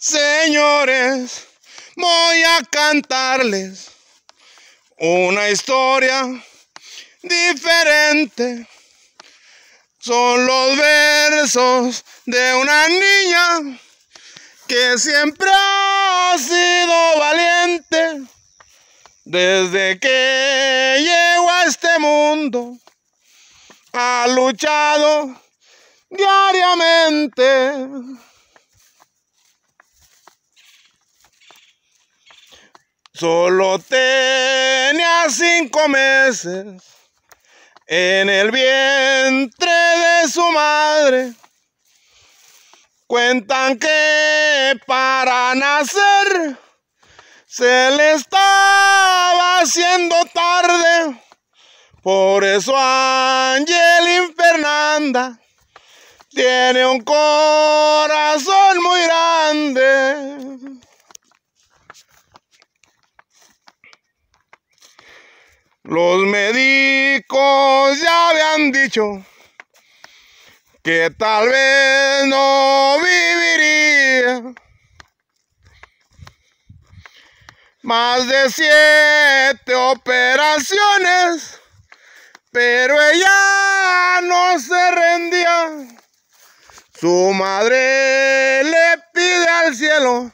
Señores, voy a cantarles una historia diferente. Son los versos de una niña que siempre ha sido valiente. Desde que llegó a este mundo, ha luchado diariamente. Solo tenía cinco meses en el vientre de su madre. Cuentan que para nacer se le estaba haciendo tarde. Por eso Angelín Fernanda tiene un corazón muy grande. Los médicos ya habían dicho que tal vez no viviría más de siete operaciones, pero ella no se rendía. Su madre le pide al cielo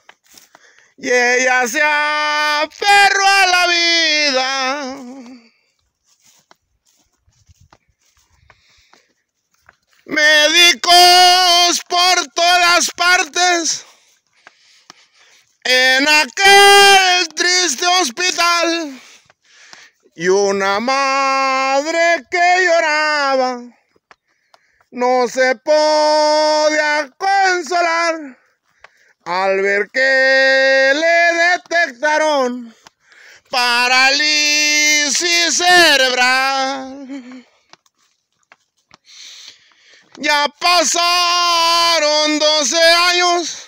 y ella se aferró a la vida. médicos por todas partes. En aquel triste hospital y una madre que lloraba no se podía consolar al ver que le detectaron parálisis cerebral. Ya pasaron 12 años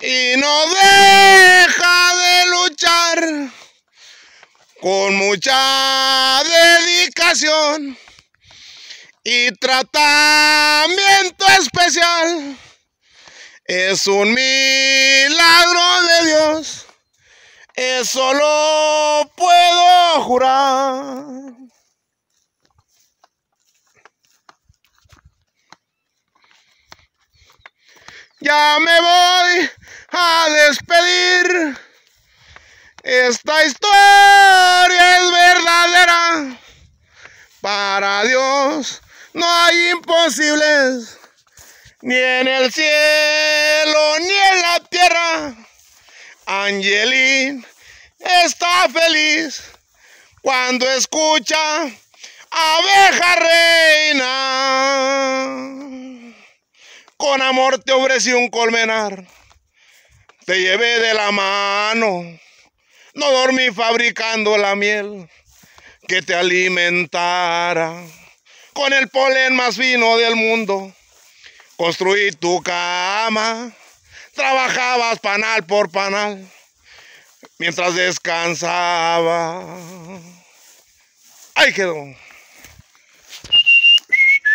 y no deja de luchar con mucha dedicación y tratamiento especial. Es un milagro de Dios, eso lo puedo jurar. Ya me voy a despedir. Esta historia es verdadera. Para Dios no hay imposibles. Ni en el cielo ni en la tierra. Angelín está feliz cuando escucha abeja reina. Con amor te ofrecí un colmenar. Te llevé de la mano. No dormí fabricando la miel que te alimentara. Con el polen más fino del mundo. Construí tu cama. Trabajabas panal por panal. Mientras descansaba. Ahí quedó.